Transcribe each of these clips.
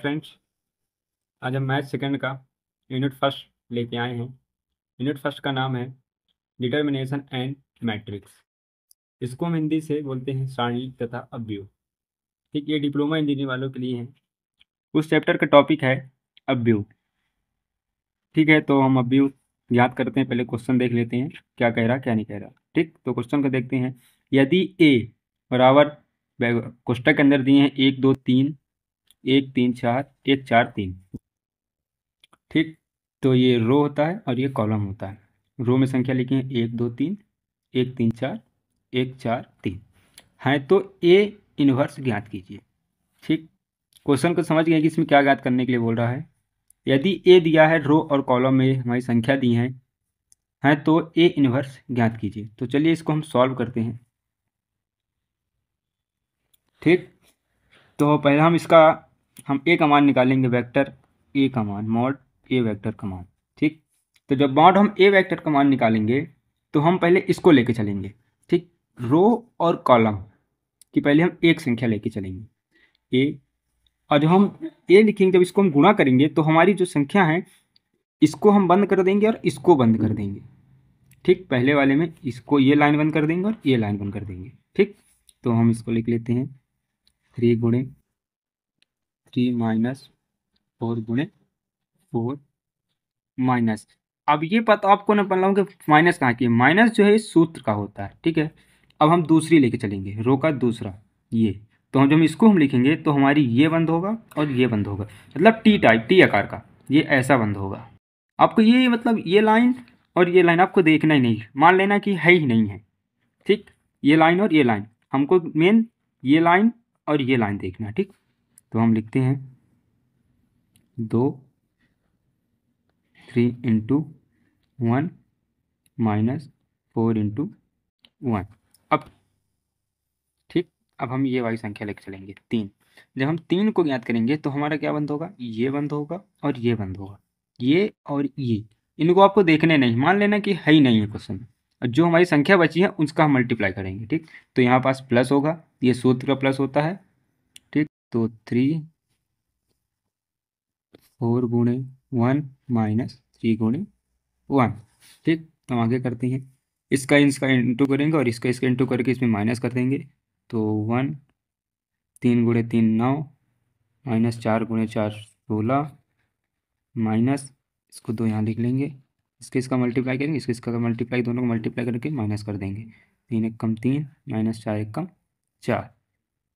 friends आज हम math second का यूनिट फर्स्ट लेके आए हैं यूनिट फर्स्ट का नाम है डिटर्मिनेशन एंड मैट्रिक्स इसको हम हिंदी से बोलते हैं सारणी तथा अभ्यू ठीक ये डिप्लोमा इंजीनियर वालों के लिए है उस चैप्टर का टॉपिक है अभ्यू ठीक है तो हम अभ्यू याद करते हैं पहले क्वेश्चन देख लेते हैं क्या कह रहा क्या नहीं कह रहा ठीक तो क्वेश्चन को देखते हैं यदि ए बराबर कोष्टक के अंदर दिए हैं एक दो तीन एक तीन चार एक चार तीन ठीक तो ये रो होता है और ये कॉलम होता है रो में संख्या लिखी है एक दो तीन एक तीन चार एक चार तीन हैं हाँ, तो ए इन्वर्स ज्ञात कीजिए ठीक क्वेश्चन को समझ गए कि इसमें क्या ज्ञात करने के लिए बोल रहा है यदि ए दिया है रो और कॉलम में हमारी संख्या दी है हैं हाँ, तो ए इन्वर्स ज्ञात कीजिए तो चलिए इसको हम सॉल्व करते हैं ठीक तो पहले हम इसका हम ए का मान निकालेंगे वेक्टर ए का मान मॉड ए वेक्टर का मान ठीक तो जब मॉड हम ए वेक्टर का मान निकालेंगे तो हम पहले इसको लेके चलेंगे ठीक रो और कॉलम की पहले हम एक संख्या लेके चलेंगे ए और जब हम ए लिखेंगे जब इसको हम गुणा करेंगे तो हमारी जो संख्या है इसको हम बंद कर देंगे और इसको बंद कर देंगे ठीक पहले वाले में इसको ये लाइन बंद कर देंगे और ये लाइन बंद कर देंगे ठीक तो हम इसको लिख लेते हैं थ्री गुणे थ्री माइनस फोर गुणे फोर माइनस अब ये पता आपको ना पढ़ कि माइनस कहाँ की माइनस जो है इस सूत्र का होता है ठीक है अब हम दूसरी लेके चलेंगे रो का दूसरा ये तो हम जब इसको हम लिखेंगे तो हमारी ये बंद होगा और ये बंद होगा मतलब टी टाइप टी आकार का ये ऐसा बंद होगा आपको ये मतलब ये लाइन और ये लाइन आपको देखना ही नहीं मान लेना कि है ही नहीं है ठीक ये लाइन और ये लाइन हमको मेन ये लाइन और ये लाइन देखना ठीक तो हम लिखते हैं दो three into one minus four into one अब ठीक अब हम ये वाली संख्या लेकर चलेंगे तीन जब हम तीन को ज्ञात करेंगे तो हमारा क्या बंद होगा ये बंद होगा और ये बंद होगा ये और ये इनको आपको देखने नहीं मान लेना कि है ही नहीं है क्वेश्चन में और जो हमारी संख्या बची है उसका हम मल्टीप्लाई करेंगे ठीक तो यहाँ पास प्लस होगा ये सूत्र का प्लस होता है तो थ्री फोर गुणे वन माइनस थ्री गुणे वन ठीक हम आगे करते हैं इसका इसका इंटू करेंगे और इसका इसका इंटू करके इसमें माइनस कर देंगे तो वन तीन गुणे तीन नौ माइनस चार गुणे चार सोलह माइनस इसको दो यहाँ लिख लेंगे इसके इसका मल्टीप्लाई करेंगे इसके इसका मल्टीप्लाई दोनों को मल्टीप्लाई करके माइनस कर देंगे तीन एक कम तीन माइनस चार एक कम चार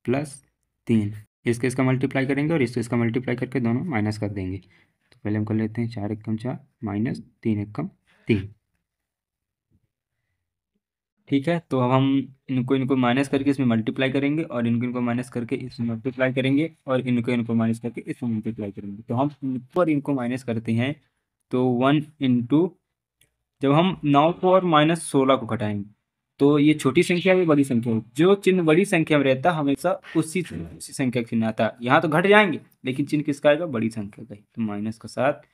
प्लस तीन इसके इसका मल्टीप्लाई करेंगे और इसके इसका मल्टीप्लाई करके दोनों माइनस कर देंगे तो पहले हम कर लेते हैं चार एक कम चार माइनस तीन एक कम तीन ठीक है तो अब हम इनको इनको माइनस करके इसमें मल्टीप्लाई करेंगे और इनको इनको माइनस करके इसमें मल्टीप्लाई करेंगे और इनको इनको माइनस करके इसमें मल्टीप्लाई करेंगे तो हम इनको और इनको माइनस करते हैं तो वन इंटू जब हम नौ को और माइनस सोलह को घटाएंगे तो ये छोटी संख्या में बड़ी संख्या जो चिन्ह बड़ी संख्या में रहता हमेशा उसी उसी संख्या का चिन्ह आता यहाँ तो घट जाएंगे लेकिन चिन्ह किसका आएगा बड़ी संख्या का ही तो माइनस का साथ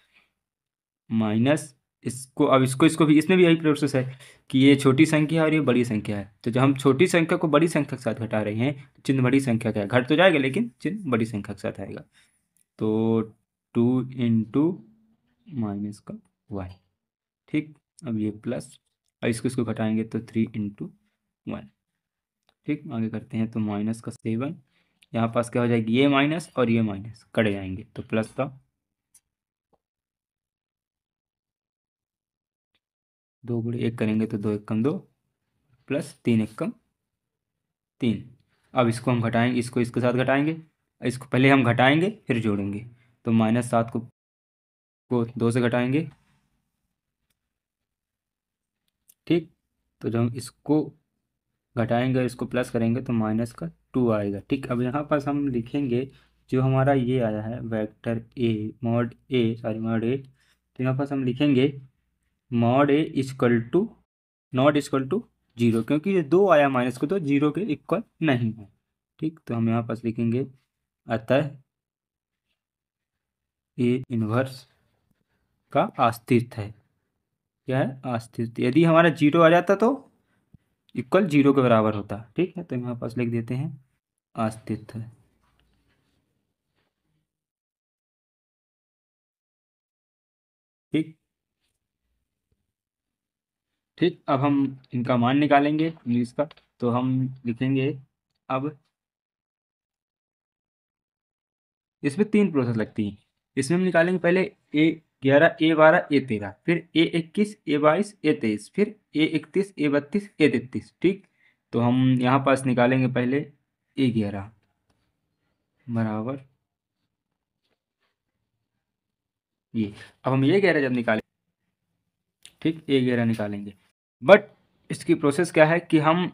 माइनस इसको अब इसको इसको भी इसमें भी यही प्रोसेस है कि ये छोटी संख्या है और ये बड़ी संख्या है तो जब हम छोटी संख्या को बड़ी संख्या के साथ घटा रहे हैं तो चिन्ह बड़ी संख्या का है घट तो जाएगा लेकिन चिन्ह बड़ी संख्या के साथ आएगा तो टू इंटू माइनस का वाई ठीक अब ये प्लस और इसको इसको घटाएंगे तो थ्री इंटू वन ठीक आगे करते हैं तो माइनस का सेवन यहाँ पास क्या हो जाएगी ये माइनस और ये माइनस कट जाएंगे तो प्लस का दो गुड़े एक करेंगे तो दो एक कम दो प्लस तीन एक कम तीन अब इसको हम घटाएंगे इसको इसके साथ घटाएंगे इसको पहले हम घटाएंगे फिर जोड़ेंगे तो माइनस सात को को दो से घटाएंगे ठीक तो जब हम इसको घटाएंगे इसको प्लस करेंगे तो माइनस का टू आएगा ठीक अब यहाँ पास हम लिखेंगे जो हमारा ये आया है vector A mod A sorry mod A तो यहाँ पास हम लिखेंगे mod A equal to not equal to zero क्योंकि ये दो आया माइनस को तो जीरो के इक्वल नहीं है ठीक तो हम यहाँ पास लिखेंगे अतः ए इन्वर्स का अस्तित्व है क्या है अस्तित्व यदि हमारा जीरो आ जाता तो इक्वल जीरो के बराबर होता ठीक है तो यहाँ पास लिख देते हैं अस्तित्व ठीक ठीक अब हम इनका मान निकालेंगे इंग्लिश का तो हम लिखेंगे अब इसमें तीन प्रोसेस लगती हैं इसमें हम निकालेंगे पहले ए ग्यारह ए बारह ए तेरह फिर ए इक्कीस ए बाईस ए तेईस फिर ए इकतीस ए बत्तीस ए तैतीस ठीक तो हम यहाँ पास निकालेंगे पहले ए ग्यारह बराबर ये अब हम ये ग्यारह जब निकालें ठीक ए ग्यारह निकालेंगे बट इसकी प्रोसेस क्या है कि हम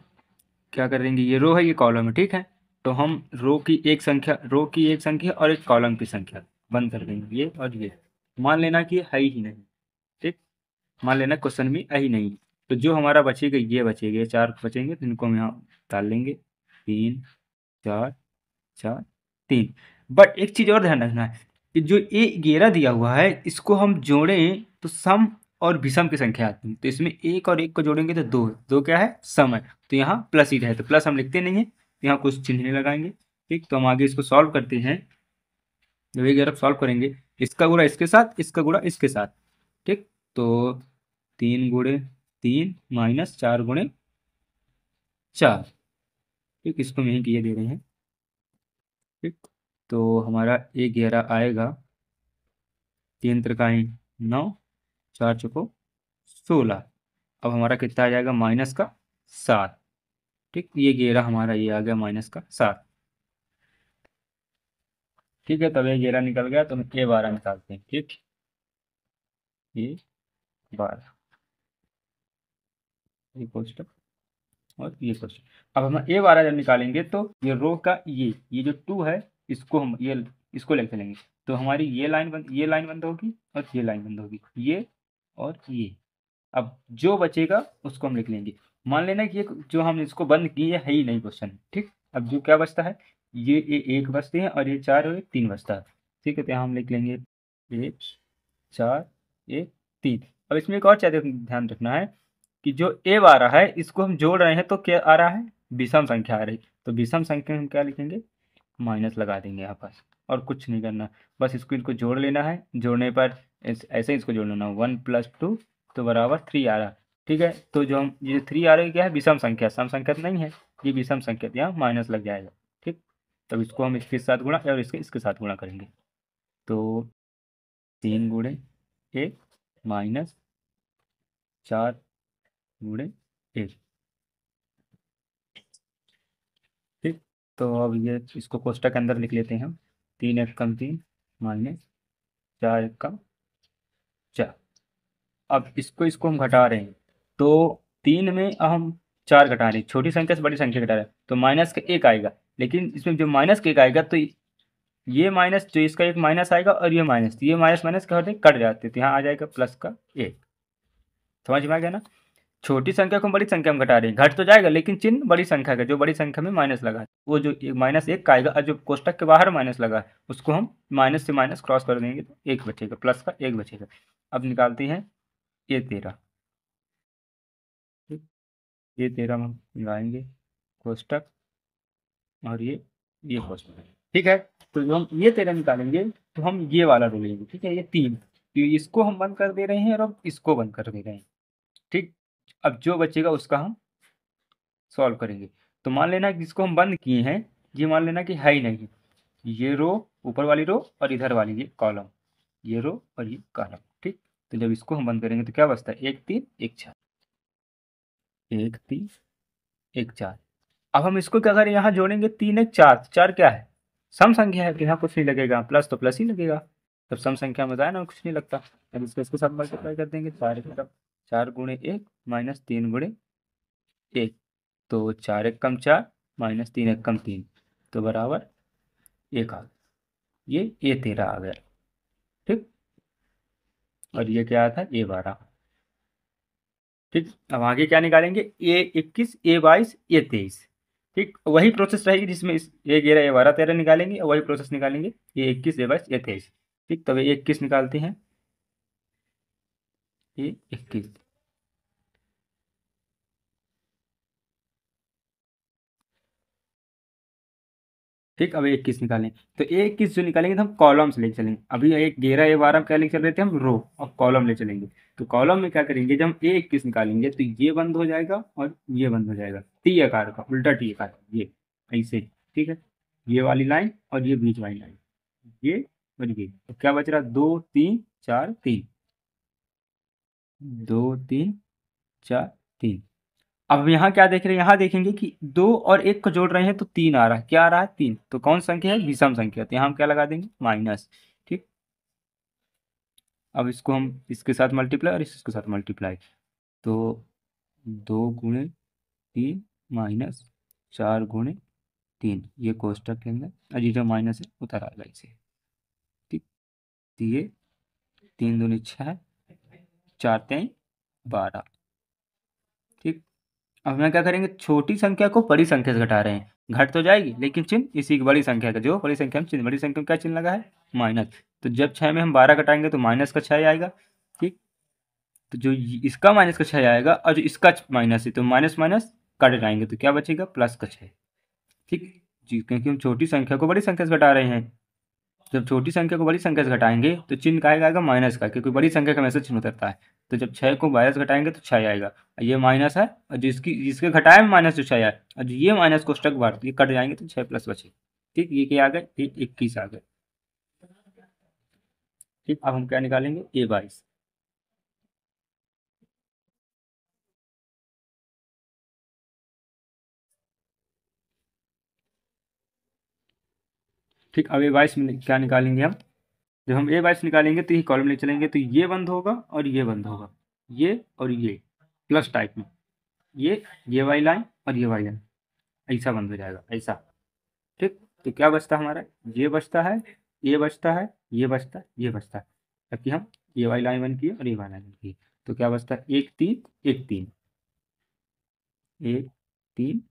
क्या करेंगे ये रो है ये कॉलम है ठीक है तो हम रो की एक संख्या रो की एक संख्या और एक कॉलम की संख्या बंद कर देंगे ये और ये मान लेना कि है ही नहीं ठीक मान लेना क्वेश्चन में है ही नहीं तो जो हमारा बचेगा ये बचेगा चार बचेंगे तो इनको हम यहाँ डाल लेंगे तीन चार चार तीन बट एक चीज़ और ध्यान रखना है कि जो ए ग्यारह दिया हुआ है इसको हम जोड़ें तो सम और विषम की संख्या आती है तो इसमें एक और एक को जोड़ेंगे तो दो दो क्या है सम है तो यहाँ प्लस ही है तो प्लस हम लिखते नहीं है तो यहाँ कुछ चिन्ह लगाएंगे ठीक तो हम आगे इसको सॉल्व करते हैं जब ये ग्यारह सॉल्व करेंगे इसका गुड़ा इसके साथ इसका गुड़ा इसके साथ ठीक तो तीन गुड़े तीन माइनस चार गुणे चार ठीक इसको यही किए दे रहे हैं ठीक तो हमारा ए ग्यारह आएगा तीन त्रिकाई नौ चार चुको सोलह अब हमारा कितना आ जाएगा माइनस का सात ठीक ये ग्यारह हमारा ये आ गया माइनस का सात ठीक है तब ये घेरा निकल गया तो हम ए बारह निकालते हैं ठीक ये बारह ये और ये क्वेश्चन अब हम ए बारह जब निकालेंगे तो ये रो का ये ये जो टू है इसको हम ये इसको लिख लेंगे तो हमारी ये लाइन बंद ये लाइन बंद होगी और ये लाइन बंद होगी ये और ये अब जो बचेगा उसको हम लिख लेंगे मान लेना कि ये जो हम इसको बंद किए है ही नहीं क्वेश्चन ठीक अब जो क्या बचता है ये ए, एक बस्ते हैं और ये चार और एक तीन बस्ता ठीक है तो यहाँ हम लिख लेंगे एक चार एक तीन अब इसमें एक और चाहते ध्यान रखना है कि जो ए आ रहा है इसको हम जोड़ रहे हैं तो क्या आ रहा है विषम संख्या आ रही तो विषम संख्या में हम क्या लिखेंगे माइनस लगा देंगे यहाँ पास और कुछ नहीं करना बस इसको इनको जोड़ लेना है जोड़ने पर ऐसे ही इसको जोड़ लेना वन प्लस टू तो बराबर थ्री आ रहा ठीक है तो जो हम ये थ्री आ रही क्या है विषम संख्या सम संख्या तो नहीं है ये विषम संख्या यहाँ माइनस लग जाएगा तब इसको हम इसके साथ गुणा और इसके इसके साथ गुणा करेंगे तो तीन गुणे एक माइनस चार गुणे एक ठीक तो अब ये इसको कोष्टक के अंदर लिख लेते हैं हम तीन एक कम तीन माइनस चार एक कम चार अब इसको इसको हम घटा रहे हैं तो तीन में हम चार घटा रहे हैं छोटी संख्या से बड़ी संख्या घटा रहे हैं तो माइनस का एक आएगा लेकिन इसमें जो माइनस केक आएगा तो ये माइनस जो इसका एक माइनस आएगा और ये माइनस तो ये माइनस माइनस क्या होते हैं कट जाते तो यहाँ आ जाएगा प्लस का एक समझ में आ गया ना छोटी संख्या को बड़ी संख्या में घटा रहे हैं घट तो जाएगा लेकिन चिन्ह बड़ी संख्या का जो बड़ी संख्या में माइनस लगा है वो जो एक माइनस एक का आएगा और जो कोष्टक के बाहर माइनस लगा है उसको हम माइनस से माइनस क्रॉस कर देंगे तो एक बचेगा प्लस का एक बचेगा अब निकालते हैं ये तेरह ये तेरह हम लगाएंगे कोष्टक और ये ये क्वेश्चन है ठीक है तो जो हम ये तेरह निकालेंगे तो हम ये वाला रो लेंगे ठीक है ये तीन तो इसको हम बंद कर दे रहे हैं और अब इसको बंद कर दे रहे हैं ठीक अब जो बचेगा उसका हम सॉल्व करेंगे तो मान लेना जिसको हम बंद किए हैं ये मान लेना कि है ही नहीं ये रो ऊपर वाली रो और इधर वाली ये कॉलम ये रो और ये कॉलम ठीक तो जब इसको हम बंद करेंगे तो क्या बचता है एक तीन एक चार एक तीन एक चार अब हम इसको अगर यहाँ जोड़ेंगे तीन एक चार तो चार क्या है सम संख्या है कि तो यहाँ कुछ नहीं लगेगा प्लस तो प्लस ही लगेगा जब सम संख्या में जाए ना कुछ नहीं लगता अब इसको इसके साथ मल्टीप्लाई कर देंगे चार एक चार गुणे एक माइनस तीन गुणे एक तो चार एक कम चार माइनस तीन एक कम तीन तो बराबर एक आ गया ये ए तेरह आ गया ठीक और ये क्या था ए बारह ठीक अब आगे क्या निकालेंगे ए इक्कीस ए बाईस ए तेईस ठीक वही प्रोसेस रहेगी जिसमें इस ये ग्यारह ये बारह तेरह निकालेंगे और वही प्रोसेस निकालेंगे ये इक्कीस ये बाईस ये तेईस ठीक तब तो ये इक्कीस निकालते हैं ये इक्कीस ठीक अब एक किस निकालें तो एक किस जो निकालेंगे तो हम कॉलम से लेके चलेंगे अभी एक गेरा या बारह क्या लेके चल रहे थे हम रो और कॉलम ले चलेंगे तो कॉलम में क्या करेंगे जब हम एक किस निकालेंगे तो ये बंद हो जाएगा और ये बंद हो जाएगा टी आकार का उल्टा टी आकार ये ऐसे ठीक है ये वाली लाइन और ये बीच वाली लाइन ये और ये तो क्या बच रहा दो तीन चार तीन दो तीन चार तीन अब यहाँ क्या देख रहे हैं यहाँ देखेंगे कि दो और एक को जोड़ रहे हैं तो तीन आ रहा है क्या आ रहा है तीन तो कौन संख्या है विषम संख्या तो यहाँ हम क्या लगा देंगे माइनस ठीक अब इसको हम इसके साथ मल्टीप्लाई और इसके साथ मल्टीप्लाई तो दो गुणे तीन माइनस चार गुणे तीन ये कोष्टक के अंदर और जो माइनस है उतर आएगा इसे ठीक तो ये तीन दूनी छः चार तीन बारह अब हमें क्या करेंगे छोटी संख्या को बड़ी संख्या से घटा रहे हैं घट तो जाएगी लेकिन चिन्ह इसी की बड़ी संख्या का जो बड़ी संख्या में चिन्ह बड़ी संख्या में क्या चिन्ह लगा है माइनस तो जब छः में हम बारह घटाएंगे तो माइनस का छः आएगा ठीक तो जो इसका माइनस का छः आएगा और जो इसका माइनस है तो माइनस माइनस कट जाएंगे तो क्या बचेगा प्लस का छः ठीक जी क्योंकि हम छोटी संख्या को बड़ी संख्या से घटा रहे हैं जब छोटी संख्या को बड़ी संख्या से घटाएंगे तो चिन्ह का आएगा माइनस का क्योंकि बड़ी संख्या का मैसेज चिन्ह उतरता है तो जब छः को बायस घटाएंगे तो छः आएगा ये माइनस है और जिसकी जिसके घटाए में माइनस जो छः आए और जो ये माइनस कोष्टक बार ये कट जाएंगे तो छः प्लस बचे ठीक ये क्या आ गए ये इक्कीस आ गए ठीक अब हम क्या निकालेंगे ए बाईस ठीक अब ए बाईस में क्या निकालेंगे हम जब हम ए बाइस निकालेंगे तो ये कॉलम ले चलेंगे तो ये बंद होगा और ये बंद होगा ये और ये प्लस टाइप में ये ये वाई लाइन और ये वाई लाइन ऐसा बंद हो जाएगा ऐसा ठीक तो क्या बचता हमारा ये बचता है ये बचता है ये बचता है ये बचता है जबकि हम ये वाई लाइन बन किए और ये वाई लाइन बन किए तो क्या बचता है एक तीन एक तीन एक तीन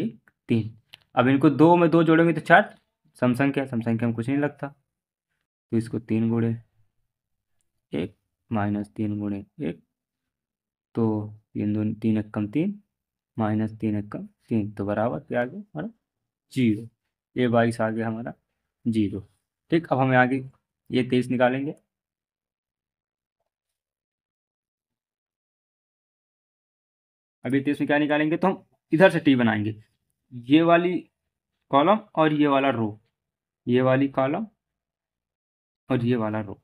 एक तीन अब इनको दो में दो जोड़ेंगे तो चार समसंग क्या समसंग के हम कुछ नहीं लगता तो इसको तीन गुणे एक माइनस तीन गुणे एक तो तीन दो तीन एक कम तीन माइनस तीन एक कम तीन तो बराबर क्या आगे हमारा जीरो ये बाईस आ गया हमारा जीरो ठीक अब हमें आगे ये तेईस निकालेंगे अभी तेईस में क्या निकालेंगे तो हम इधर से टी बनाएंगे ये वाली कॉलम और ये वाला रो ये वाली कॉलम और ये वाला रो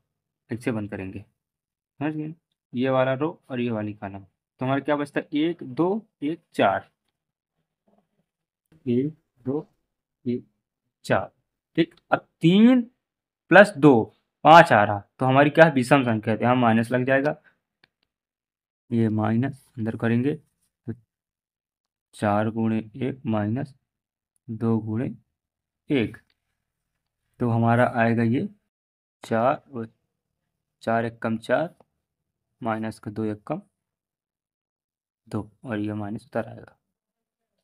ऐसे बंद करेंगे समझ गए ये वाला रो और ये वाली कॉलम तो हमारा क्या बचता है एक दो एक चार एक दो एक चार ठीक अब तीन प्लस दो पाँच आ रहा तो हमारी क्या है विषम संख्या है तो यहाँ माइनस लग जाएगा ये माइनस अंदर करेंगे तो चार गुणे एक माइनस दो गुणे एक तो हमारा आएगा ये चार और चार एक कम चार माइनस का दो एक कम दो और ये माइनस उतर आएगा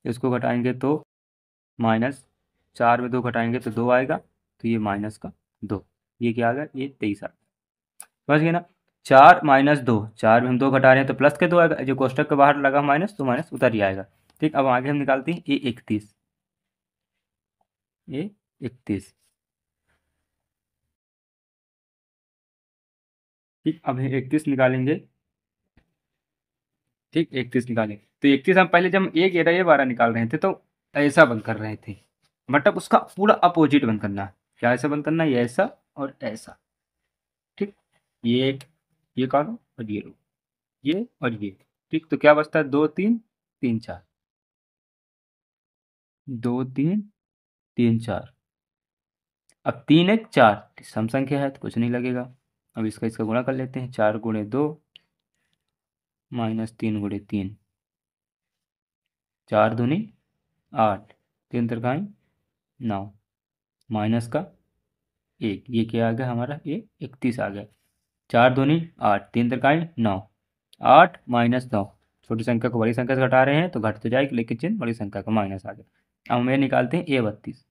इसको घटाएंगे तो माइनस चार में दो घटाएंगे तो दो आएगा तो ये माइनस का दो ये क्या आ गया ये तेईस आ गया समझ गए ना चार माइनस दो चार में हम दो घटा रहे हैं तो प्लस के दो आएगा जो कोष्टक के बाहर लगा माइनस तो माइनस उतर ही आएगा ठीक अब आगे हम निकालते हैं ए इकतीस ए इकतीस ठीक अब इकतीस निकालेंगे ठीक इकतीस निकालेंगे तो इकतीस हम पहले जब एक ये बारह निकाल रहे थे तो ऐसा बंद कर रहे थे मतलब उसका पूरा अपोजिट बंद करना क्या ऐसा बंद करना ये ऐसा और ऐसा ठीक ये एक ये कालो और ये रो ये और ये ठीक तो क्या बचता है दो तीन तीन चार दो तीन तीन चार अब तीन एक चार सम संख्या है तो कुछ नहीं लगेगा अब इसका इसका गुणा कर लेते हैं चार गुणे दो माइनस तीन गुणे तीन चार धुनी आठ तीन तरकाएँ नौ माइनस का एक ये क्या आ गया हमारा ये इकतीस आ गया चार धुनी आठ तीन तरकाएँ नौ आठ माइनस नौ छोटी संख्या को बड़ी संख्या से घटा रहे हैं तो घट तो जाएगी लेकिन चिन्ह बड़ी संख्या का माइनस आ गया अब हम ये निकालते हैं ए बत्तीस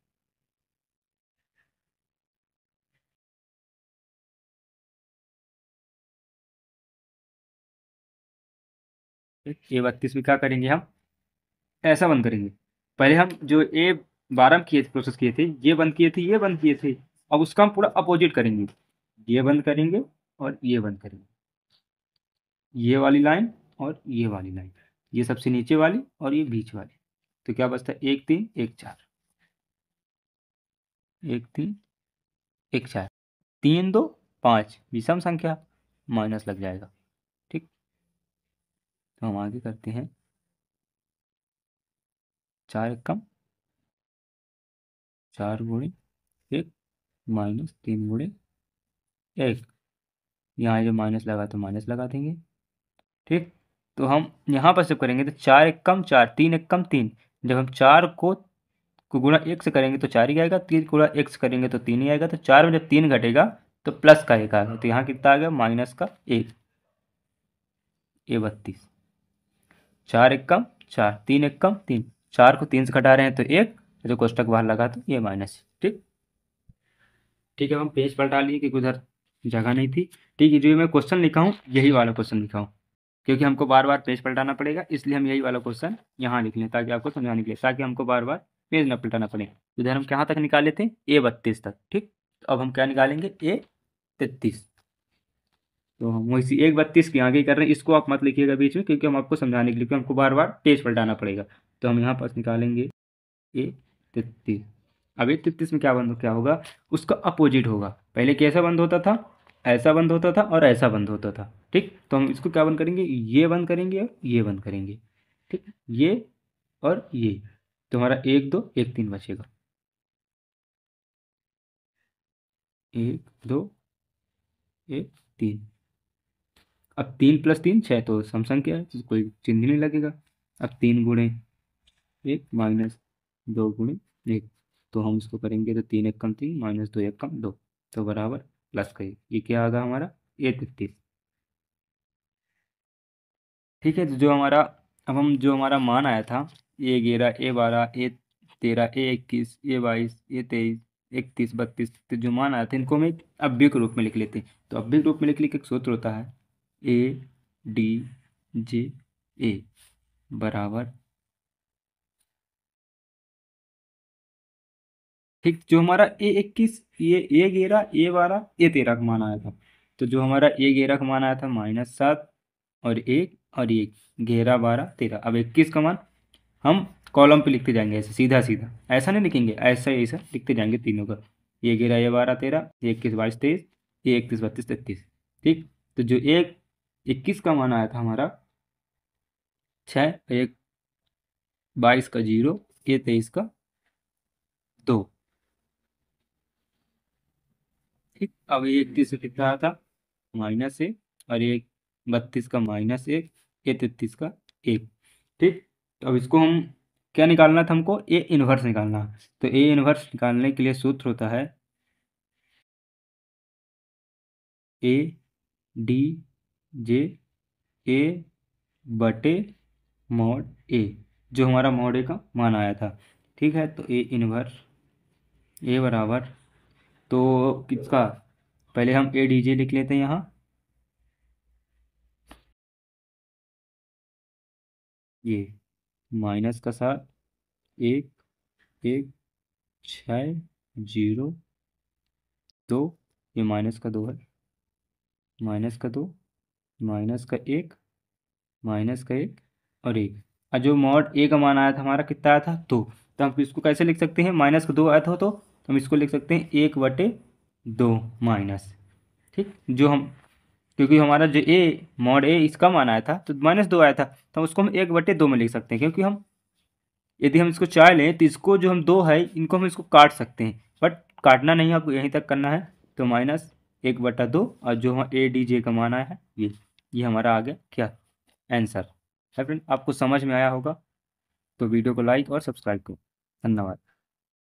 ए बत्तीस भी क्या करेंगे हम ऐसा बंद करेंगे पहले हम जो ए बारह में किए थे प्रोसेस किए थे ये बंद किए थे ये बंद किए थे अब उसका हम पूरा अपोजिट करेंगे ये बंद करेंगे और ये बंद करेंगे ये वाली लाइन और ये वाली लाइन ये सबसे नीचे वाली और ये बीच वाली तो क्या बचता है एक तीन एक चार एक तीन एक चार तीन दो पाँच विषम संख्या माइनस लग जाएगा तो हम आगे करते हैं चार कम चार गुणे एक माइनस तीन गुणे एक यहाँ जो माइनस लगा तो माइनस लगा देंगे ठीक तो हम यहाँ पर सब करेंगे तो चार एक कम चार तीन एक कम तीन जब हम चार को को गुणा एक से करेंगे तो चार ही आएगा तीन गुणा एक से करेंगे तो तीन ही आएगा तो चार में जब तीन घटेगा तो प्लस का एक आएगा तो यहाँ कितना आ गया माइनस का एक ए बत्तीस चार कम चार तीन कम तीन चार को तीन से घटा रहे हैं तो एक जो कोष्टक बाहर लगा तो ये माइनस ठीक ठीक है हम पेज पलटा लिए क्योंकि उधर जगह नहीं थी ठीक है जो मैं क्वेश्चन लिखा हूँ यही वाला क्वेश्चन लिखा हूँ क्योंकि हमको बार बार पेज पलटाना पड़ेगा इसलिए हम यही वाला क्वेश्चन यहाँ लिख लें ताकि आपको समझाने के लिए ताकि हमको बार बार पेज न पलटाना पड़े उधर हम कहाँ तक निकाले थे ए बत्तीस तक ठीक तो अब हम क्या निकालेंगे ए तेतीस तो हम वैसी एक बत्तीस की आगे कर रहे हैं इसको आप मत लिखिएगा बीच में क्योंकि हम आपको समझाने के लिए हमको बार बार पेज पलटाना पड़ेगा तो हम यहाँ पास निकालेंगे ए तैतीस अब ए तैतीस में क्या बंद क्या होगा उसका अपोजिट होगा पहले कैसा बंद होता था ऐसा बंद होता था और ऐसा बंद होता था ठीक तो हम इसको क्या बंद करेंगे ये बंद करेंगे और ये बंद करेंगे ठीक ये और ये तो हमारा एक दो एक तीन बचेगा एक दो एक तीन अब तीन प्लस तीन छः तो समसंग क्या है तो कोई चिन्ह नहीं लगेगा अब तीन गुणे एक माइनस दो गुणे एक तो हम इसको करेंगे तो तीन एक कम तीन माइनस दो एक कम दो तो बराबर प्लस का ये क्या आ हमारा ए तैतीस ठीक है तो जो हमारा अब हम जो हमारा मान आया था ए ग्यारह ए बारह ए तेरह ए इक्कीस ए बाईस ए तेईस इकतीस बत्तीस तो जो मान आया था इनको हम एक रूप में लिख लेते हैं तो अव्यय रूप में लिख लिख एक सूत्र होता है ए डी जे ए बराबर ठीक जो हमारा ए इक्कीस ये ए ग्यारह ए बारह ए तेरह का मान आया था तो जो हमारा ए ग्यारह का मान आया था माइनस सात और एक और एक ग्यारह बारह तेरह अब इक्कीस का मान हम कॉलम पे लिखते जाएंगे ऐसे सीधा सीधा ऐसा नहीं लिखेंगे ऐसा ऐसा लिखते जाएंगे तीनों का ये ग्यारह ये बारह तेरह ये इक्कीस बाईस तेईस ये इकतीस बत्तीस तेतीस ठीक तो जो एक इक्कीस का मान आया था हमारा छ एक बाईस का जीरो ये तेईस का दो ठीक अब ये इकतीस से कितना आया था माइनस एक और ये बत्तीस का माइनस एक ये तैतीस का एक ठीक तो अब इसको हम क्या निकालना था हमको ए इन्वर्स निकालना तो ए इन्वर्स निकालने के लिए सूत्र होता है ए डी जे ए बटे मॉड ए जो हमारा मॉड ए का मान आया था ठीक है तो ए इनवर्स ए बराबर तो किसका पहले हम ए डी जे लिख लेते हैं यहाँ ये माइनस का साथ एक एक छ जीरो दो ये माइनस का दो है माइनस का दो माइनस का एक माइनस का एक और एक और जो मॉड ए का मान आया था हमारा कितना आया था दो तो हम इसको कैसे लिख सकते हैं माइनस का दो आया था तो हम इसको लिख सकते हैं एक बटे दो माइनस ठीक जो हम क्योंकि हमारा जो ए मॉड ए इसका मान आया था तो माइनस दो आया था तो हम उसको हम एक बटे दो में लिख सकते हैं क्योंकि हम यदि हम इसको चाय लें तो इसको जो हम दो है इनको हम इसको काट सकते हैं बट काटना नहीं आपको यहीं तक करना है तो माइनस एक बटा दो और जो हम ए डी जे का मान आया है ये ये हमारा आ गया क्या आंसर है फ्रेंड आपको समझ में आया होगा तो वीडियो को लाइक और सब्सक्राइब करो धन्यवाद